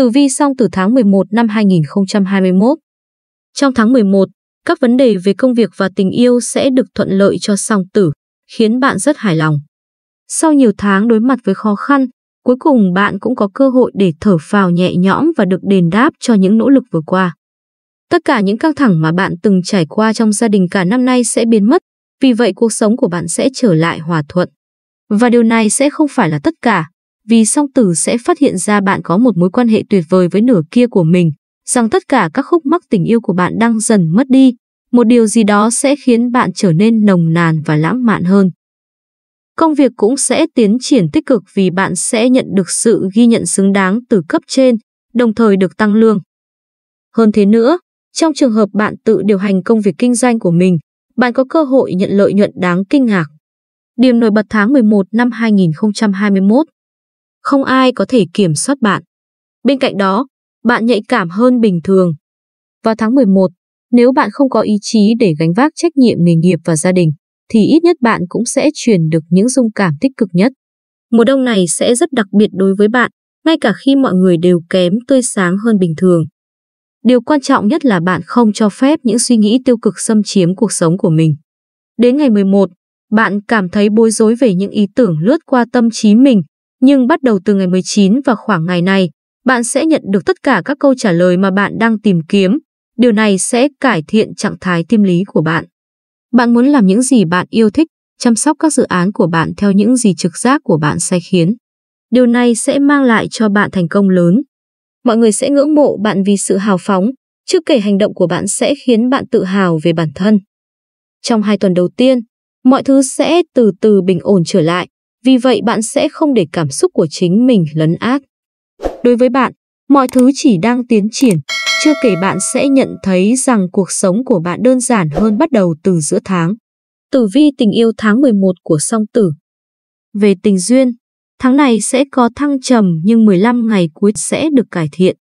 Tử vi xong từ tháng 11 năm 2021. Trong tháng 11, các vấn đề về công việc và tình yêu sẽ được thuận lợi cho song tử, khiến bạn rất hài lòng. Sau nhiều tháng đối mặt với khó khăn, cuối cùng bạn cũng có cơ hội để thở phào nhẹ nhõm và được đền đáp cho những nỗ lực vừa qua. Tất cả những căng thẳng mà bạn từng trải qua trong gia đình cả năm nay sẽ biến mất, vì vậy cuộc sống của bạn sẽ trở lại hòa thuận. Và điều này sẽ không phải là tất cả, vì song tử sẽ phát hiện ra bạn có một mối quan hệ tuyệt vời với nửa kia của mình, rằng tất cả các khúc mắc tình yêu của bạn đang dần mất đi, một điều gì đó sẽ khiến bạn trở nên nồng nàn và lãng mạn hơn. Công việc cũng sẽ tiến triển tích cực vì bạn sẽ nhận được sự ghi nhận xứng đáng từ cấp trên, đồng thời được tăng lương. Hơn thế nữa, trong trường hợp bạn tự điều hành công việc kinh doanh của mình, bạn có cơ hội nhận lợi nhuận đáng kinh ngạc. Điểm nổi bật tháng 11 năm 2021 không ai có thể kiểm soát bạn. Bên cạnh đó, bạn nhạy cảm hơn bình thường. Vào tháng 11, nếu bạn không có ý chí để gánh vác trách nhiệm nghề nghiệp và gia đình, thì ít nhất bạn cũng sẽ truyền được những dung cảm tích cực nhất. Mùa đông này sẽ rất đặc biệt đối với bạn, ngay cả khi mọi người đều kém tươi sáng hơn bình thường. Điều quan trọng nhất là bạn không cho phép những suy nghĩ tiêu cực xâm chiếm cuộc sống của mình. Đến ngày 11, bạn cảm thấy bối rối về những ý tưởng lướt qua tâm trí mình, nhưng bắt đầu từ ngày 19 và khoảng ngày này, bạn sẽ nhận được tất cả các câu trả lời mà bạn đang tìm kiếm. Điều này sẽ cải thiện trạng thái tâm lý của bạn. Bạn muốn làm những gì bạn yêu thích, chăm sóc các dự án của bạn theo những gì trực giác của bạn sai khiến. Điều này sẽ mang lại cho bạn thành công lớn. Mọi người sẽ ngưỡng mộ bạn vì sự hào phóng, chưa kể hành động của bạn sẽ khiến bạn tự hào về bản thân. Trong hai tuần đầu tiên, mọi thứ sẽ từ từ bình ổn trở lại, vì vậy bạn sẽ không để cảm xúc của chính mình lấn át. Đối với bạn, mọi thứ chỉ đang tiến triển, chưa kể bạn sẽ nhận thấy rằng cuộc sống của bạn đơn giản hơn bắt đầu từ giữa tháng. Tử vi tình yêu tháng 11 của song tử. Về tình duyên, tháng này sẽ có thăng trầm nhưng 15 ngày cuối sẽ được cải thiện.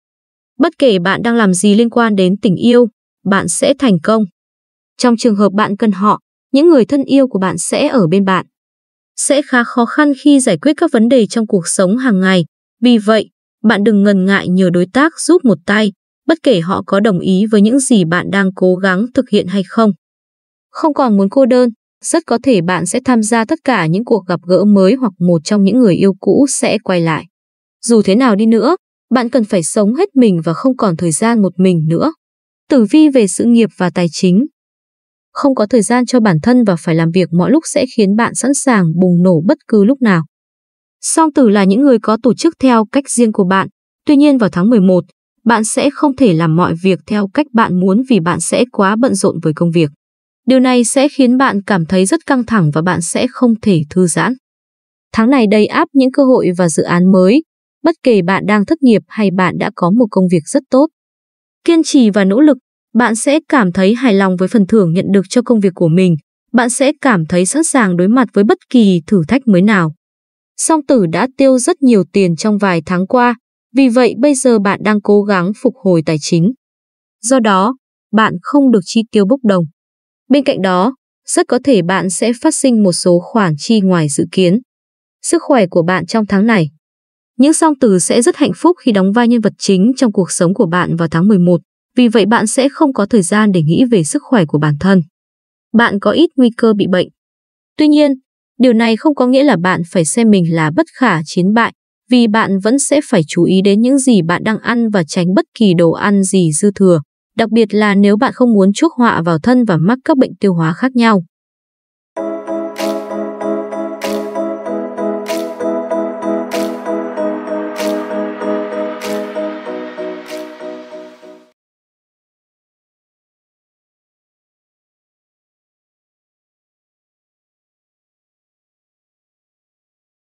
Bất kể bạn đang làm gì liên quan đến tình yêu, bạn sẽ thành công. Trong trường hợp bạn cần họ, những người thân yêu của bạn sẽ ở bên bạn sẽ khá khó khăn khi giải quyết các vấn đề trong cuộc sống hàng ngày. Vì vậy, bạn đừng ngần ngại nhờ đối tác giúp một tay, bất kể họ có đồng ý với những gì bạn đang cố gắng thực hiện hay không. Không còn muốn cô đơn, rất có thể bạn sẽ tham gia tất cả những cuộc gặp gỡ mới hoặc một trong những người yêu cũ sẽ quay lại. Dù thế nào đi nữa, bạn cần phải sống hết mình và không còn thời gian một mình nữa. Tử vi về sự nghiệp và tài chính không có thời gian cho bản thân và phải làm việc mọi lúc sẽ khiến bạn sẵn sàng bùng nổ bất cứ lúc nào. Song tử là những người có tổ chức theo cách riêng của bạn, tuy nhiên vào tháng 11, bạn sẽ không thể làm mọi việc theo cách bạn muốn vì bạn sẽ quá bận rộn với công việc. Điều này sẽ khiến bạn cảm thấy rất căng thẳng và bạn sẽ không thể thư giãn. Tháng này đầy áp những cơ hội và dự án mới, bất kể bạn đang thất nghiệp hay bạn đã có một công việc rất tốt. Kiên trì và nỗ lực bạn sẽ cảm thấy hài lòng với phần thưởng nhận được cho công việc của mình. Bạn sẽ cảm thấy sẵn sàng đối mặt với bất kỳ thử thách mới nào. Song tử đã tiêu rất nhiều tiền trong vài tháng qua, vì vậy bây giờ bạn đang cố gắng phục hồi tài chính. Do đó, bạn không được chi tiêu bốc đồng. Bên cạnh đó, rất có thể bạn sẽ phát sinh một số khoản chi ngoài dự kiến. Sức khỏe của bạn trong tháng này. Những song tử sẽ rất hạnh phúc khi đóng vai nhân vật chính trong cuộc sống của bạn vào tháng 11. Vì vậy bạn sẽ không có thời gian để nghĩ về sức khỏe của bản thân. Bạn có ít nguy cơ bị bệnh. Tuy nhiên, điều này không có nghĩa là bạn phải xem mình là bất khả chiến bại, vì bạn vẫn sẽ phải chú ý đến những gì bạn đang ăn và tránh bất kỳ đồ ăn gì dư thừa, đặc biệt là nếu bạn không muốn chuốc họa vào thân và mắc các bệnh tiêu hóa khác nhau.